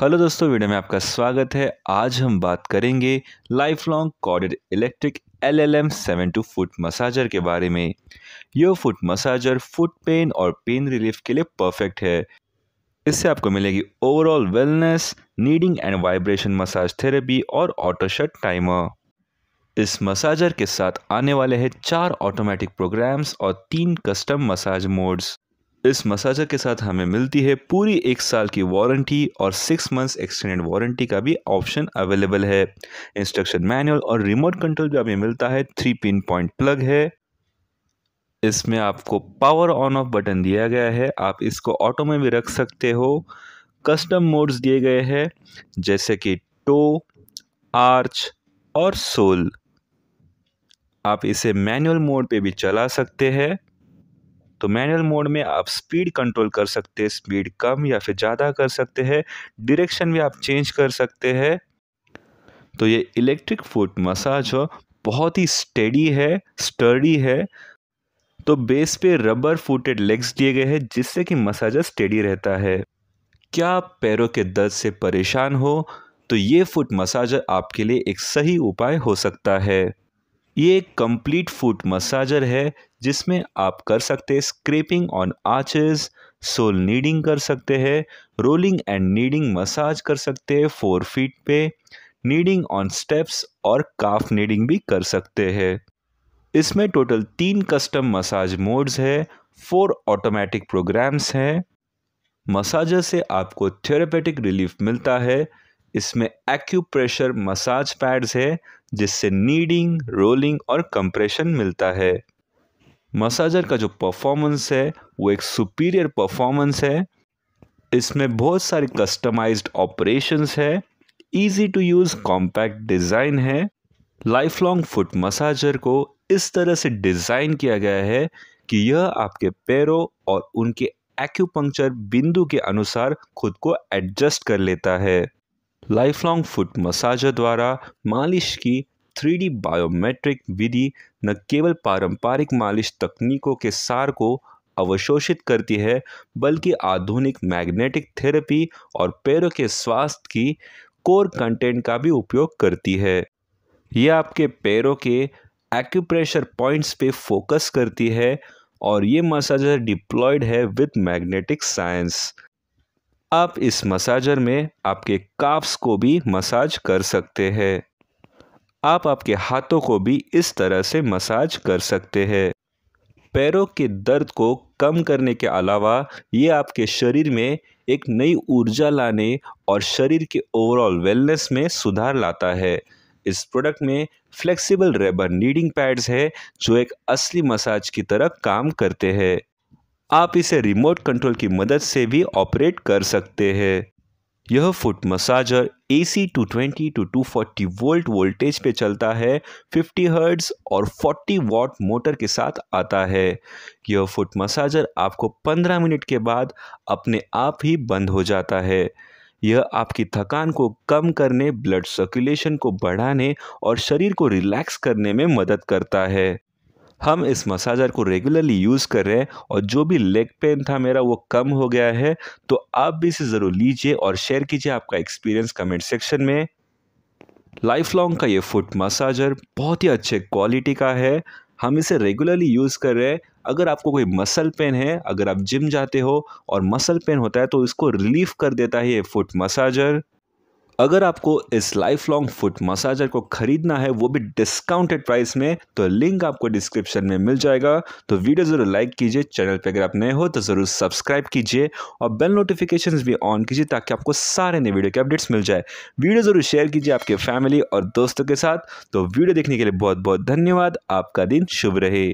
hello दोस्तों video में आपका स्वागत है आज हम बात करेंगे Lifelong corded electric L L M seven two foot massager के बारे में यह फुट मसाजर फुट पेन और पेन रिलीफ के लिए परफेक्ट है इससे आपको मिलेगी overall wellness kneading and vibration massage therapy और ऑटोशट टाइमर इस मसाजर के साथ आने वाले हैं चार ऑटोमेटिक प्रोग्राम्स और तीन कस्टम मसाज मोड्स इस मसाजर के साथ हमें मिलती है पूरी एक साल की वारंटी और सिक्स मंथ्स एक्सटेंडेड वारंटी का भी ऑप्शन अवेलेबल है इंस्ट्रक्शन मैनुअल और रिमोट कंट्रोल जो हमें मिलता है थ्री पिन पॉइंट प्लग है इसमें आपको पावर ऑन ऑफ बटन दिया गया है आप इसको ऑटो में भी रख सकते हो कस्टम मोड्स दिए गए हैं जैसे कि टो आर्च और सोल आप इसे मैनुअल मोड पे भी चला सकते हैं तो मैनुअल मोड में आप स्पीड कंट्रोल कर सकते हैं स्पीड कम या फिर ज़्यादा कर सकते हैं डिरेक्शन भी आप चेंज कर सकते हैं तो ये इलेक्ट्रिक फुट मसाज बहुत ही स्टेडी है स्टर्डी है तो बेस पे रबर फुटेड लेग्स दिए गए हैं जिससे कि मसाजर स्टेडी रहता है क्या आप पैरों के दर्द से परेशान हो तो ये फुट मसाजर आपके लिए एक सही उपाय हो सकता है ये एक कंप्लीट फुट मसाजर है जिसमें आप कर सकते हैं scraping on arches sole kneading कर सकते हैं रोलिंग एंड नीडिंग मसाज कर सकते हैं फोर फीट पे नीडिंग ऑन स्टेप्स और काफ नीडिंग भी कर सकते हैं इसमें टोटल तीन कस्टम मसाज मोड्स है फोर ऑटोमेटिक प्रोग्राम्स हैं मसाजर से आपको थेरेपेटिक रिलीफ मिलता है इसमें एक्यूप्रेशर मसाज पैड्स है जिससे नीडिंग रोलिंग और कंप्रेशन मिलता है मसाजर का जो परफॉर्मेंस है वो एक सुपीरियर परफॉर्मेंस है इसमें बहुत सारे कस्टमाइज्ड ऑपरेशंस है easy to use compact design है लाइफ लॉन्ग फुट मसाजर को इस तरह से डिज़ाइन किया गया है कि यह आपके पैरों और उनके एक्यूपंक्चर बिंदु के अनुसार खुद को एडजस्ट कर लेता है लाइफ लॉन्ग फुट मसाजर द्वारा मालिश की थ्री बायोमेट्रिक विधि न केवल पारंपरिक मालिश तकनीकों के सार को अवशोषित करती है बल्कि आधुनिक मैग्नेटिक थेरेपी और पैरों के स्वास्थ्य की कोर कंटेंट का भी उपयोग करती है यह आपके पैरों के एक्यूप्रेशर पॉइंट्स पे फोकस करती है और ये मसाजर डिप्लॉयड है विद मैग्नेटिक साइंस आप इस मसाजर में आपके काफ्स को भी मसाज कर सकते हैं आप आपके हाथों को भी इस तरह से मसाज कर सकते हैं पैरों के दर्द को कम करने के अलावा ये आपके शरीर में एक नई ऊर्जा लाने और शरीर के ओवरऑल वेलनेस में सुधार लाता है इस प्रोडक्ट में फ्लेक्सिबल रेबर नीडिंग पैड्स है जो एक असली मसाज की तरह काम करते हैं आप इसे रिमोट कंट्रोल की मदद से भी ऑपरेट कर सकते हैं यह foot massager a 220 to 240 volt voltage पे चलता है 50 हर्ट्ज और 40 वॉट मोटर के साथ आता है यह फुट मसाजर आपको 15 मिनट के बाद अपने आप ही बंद हो जाता है यह आपकी थकान को कम करने ब्लड सर्कुलेशन को बढ़ाने और शरीर को रिलैक्स करने में मदद करता है हम इस मसाजर को रेगुलरली यूज़ कर रहे हैं और जो भी लेग पेन था मेरा वो कम हो गया है तो आप भी इसे ज़रूर लीजिए और शेयर कीजिए आपका एक्सपीरियंस कमेंट सेक्शन में लाइफ लॉन्ग का ये फुट मसाजर बहुत ही अच्छे क्वालिटी का है हम इसे रेगुलरली यूज़ कर रहे हैं अगर आपको कोई मसल पेन है अगर आप जिम जाते हो और मसल पेन होता है तो इसको रिलीफ कर देता है ये फुट मसाजर अगर आपको इस लाइफ लॉन्ग फुट मसाजर को खरीदना है वो भी डिस्काउंटेड प्राइस में तो लिंक आपको डिस्क्रिप्शन में मिल जाएगा तो वीडियो ज़रूर लाइक कीजिए चैनल पर अगर आप नए हो तो ज़रूर सब्सक्राइब कीजिए और बेल नोटिफिकेशन भी ऑन कीजिए ताकि आपको सारे नए वीडियो के अपडेट्स मिल जाए वीडियो ज़रूर शेयर कीजिए आपके फैमिली और दोस्तों के साथ तो वीडियो देखने के लिए बहुत बहुत धन्यवाद आपका दिन शुभ रहे